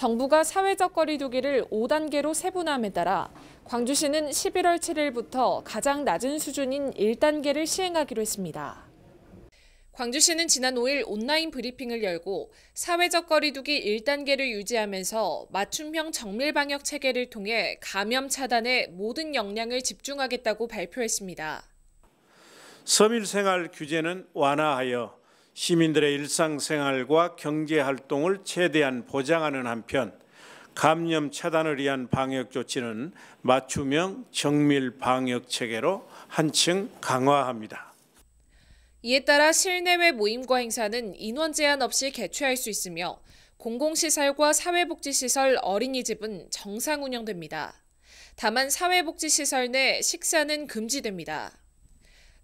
정부가 사회적 거리두기를 5단계로 세분함에 따라 광주시는 11월 7일부터 가장 낮은 수준인 1단계를 시행하기로 했습니다. 광주시는 지난 5일 온라인 브리핑을 열고 사회적 거리두기 1단계를 유지하면서 맞춤형 정밀 방역 체계를 통해 감염 차단에 모든 역량을 집중하겠다고 발표했습니다. 서민생활 규제는 완화하여 시민들의 일상생활과 경제활동을 최대한 보장하는 한편 감염 차단을 위한 방역 조치는 맞춤형 정밀 방역 체계로 한층 강화합니다. 이에 따라 실내외 모임과 행사는 인원 제한 없이 개최할 수 있으며 공공시설과 사회복지시설 어린이집은 정상 운영됩니다. 다만 사회복지시설 내 식사는 금지됩니다.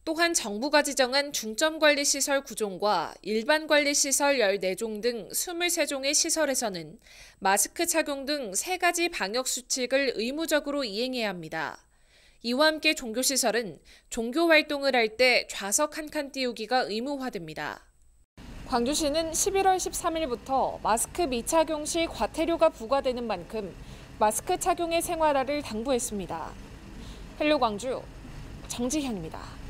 또한 정부가 지정한 중점관리시설 9종과 일반관리시설 14종 등 23종의 시설에서는 마스크 착용 등 3가지 방역수칙을 의무적으로 이행해야 합니다. 이와 함께 종교시설은 종교활동을 할 때 좌석 한 칸 띄우기가 의무화됩니다. 광주시는 11월 13일부터 마스크 미착용 시 과태료가 부과되는 만큼 마스크 착용의 생활화를 당부했습니다. 헬로 광주 정지현입니다.